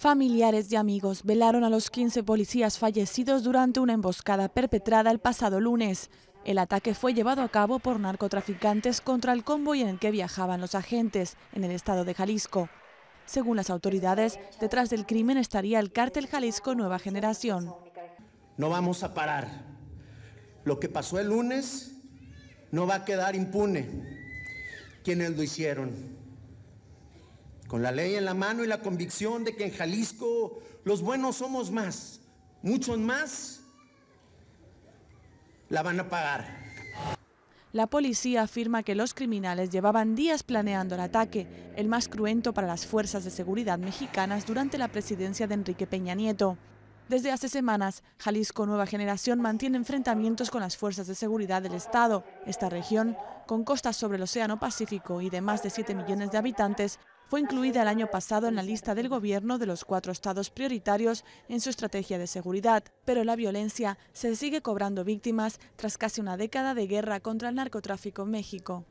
Familiares y amigos velaron a los 15 policías fallecidos durante una emboscada perpetrada el pasado lunes. El ataque fue llevado a cabo por narcotraficantes contra el convoy en el que viajaban los agentes en el estado de Jalisco. Según las autoridades, detrás del crimen estaría el cártel Jalisco Nueva Generación. No vamos a parar. Lo que pasó el lunes no va a quedar impune. Quienes lo hicieron con la ley en la mano y la convicción de que en Jalisco los buenos somos más, muchos más, la van a pagar. La policía afirma que los criminales llevaban días planeando el ataque, el más cruento para las fuerzas de seguridad mexicanas durante la presidencia de Enrique Peña Nieto. Desde hace semanas, Jalisco Nueva Generación mantiene enfrentamientos con las fuerzas de seguridad del Estado. Esta región, con costas sobre el Océano Pacífico y de más de 7 millones de habitantes, fue incluida el año pasado en la lista del gobierno de los cuatro estados prioritarios en su estrategia de seguridad, pero la violencia se sigue cobrando víctimas tras casi una década de guerra contra el narcotráfico en México.